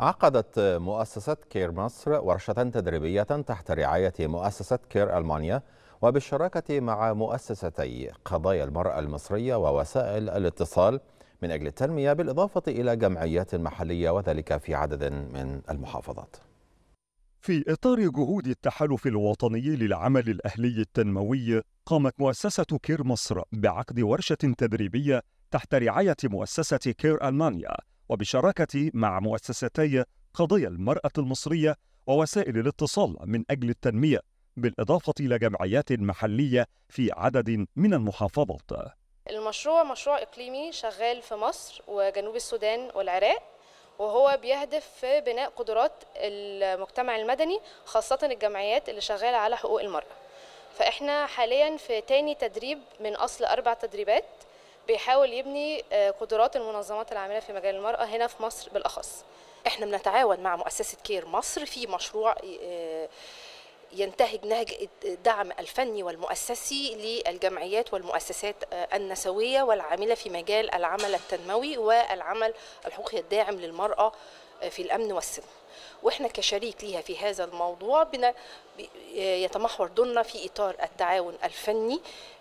عقدت مؤسسة كير مصر ورشة تدريبية تحت رعاية مؤسسة كير ألمانيا وبالشراكة مع مؤسستي قضايا المرأة المصرية ووسائل الاتصال من أجل التنمية بالإضافة إلى جمعيات محلية وذلك في عدد من المحافظات في إطار جهود التحالف الوطني للعمل الأهلي التنموي قامت مؤسسة كير مصر بعقد ورشة تدريبية تحت رعاية مؤسسة كير ألمانيا وبشراكة مع مؤسستي قضايا المرأة المصرية ووسائل الاتصال من أجل التنمية بالإضافة إلى جمعيات محلية في عدد من المحافظات المشروع مشروع إقليمي شغال في مصر وجنوب السودان والعراق وهو بيهدف في بناء قدرات المجتمع المدني خاصة الجمعيات اللي شغالة على حقوق المرأة فإحنا حاليا في تاني تدريب من أصل أربع تدريبات بيحاول يبني آه، قدرات المنظمات العامله في مجال المراه هنا في مصر بالاخص احنا بنتعاون مع مؤسسه كير مصر في مشروع آه، ينتهج نهج الدعم الفني والمؤسسي للجمعيات والمؤسسات آه، النسويه والعامله في مجال العمل التنموي والعمل الحقوقي الداعم للمراه في الامن والسلم واحنا كشريك ليها في هذا الموضوع بنا يتمحور دورنا في اطار التعاون الفني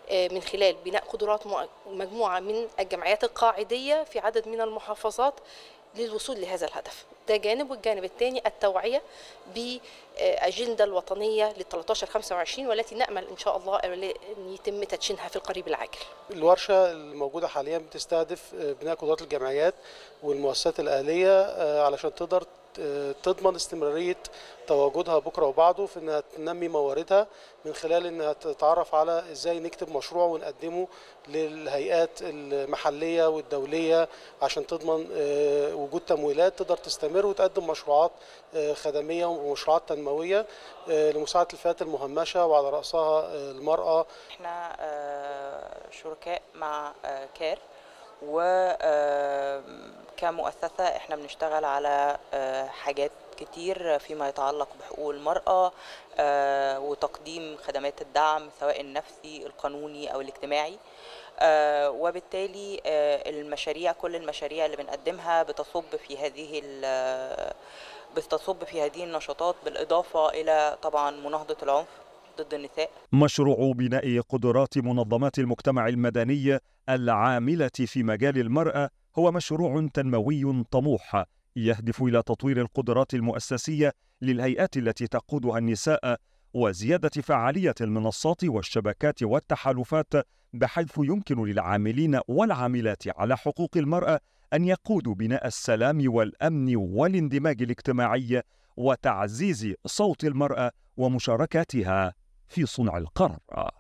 آه، من خلال بناء قدرات مجموعة من الجمعيات القاعدية في عدد من المحافظات للوصول لهذا الهدف ده جانب والجانب الثاني التوعية أجندة الوطنية ل 13 25 والتي نأمل إن شاء الله أن يتم تدشينها في القريب العاجل. الورشة الموجودة حاليا بتستهدف آه، بناء قدرات الجمعيات والمؤسسات الأهلية آه، علشان تقدر آه، تضمن استمرارية تواجدها بكرة وبعده في أنها تنمي مواردها من خلال أنها تتعرف على إزاي نكتب مشروع ونقدمه للهيئات المحلية والدولية عشان تضمن وجود تمويلات تقدر تستمر وتقدم مشروعات خدمية ومشروعات تنموية الدموية آه، لمساعدة الفئات المهمشة وعلى رأسها آه، المرأة احنا آه، شركاء مع كير وكمؤسسة احنا بنشتغل على آه، حاجات كتير فيما يتعلق بحقوق المرأة آه، وتقديم خدمات الدعم سواء النفسي القانوني أو الاجتماعي آه، وبالتالي المشاريع كل المشاريع اللي بنقدمها بتصب في هذه بتصب في هذه النشاطات بالإضافة إلى طبعا مناهضة العنف ضد النساء مشروع بناء قدرات منظمات المجتمع المدني العاملة في مجال المرأة هو مشروع تنموي طموح يهدف إلى تطوير القدرات المؤسسية للهيئات التي تقودها النساء وزيادة فعالية المنصات والشبكات والتحالفات بحيث يمكن للعاملين والعاملات على حقوق المرأة أن يقودوا بناء السلام والأمن والاندماج الاجتماعي وتعزيز صوت المرأة ومشاركاتها في صنع القرار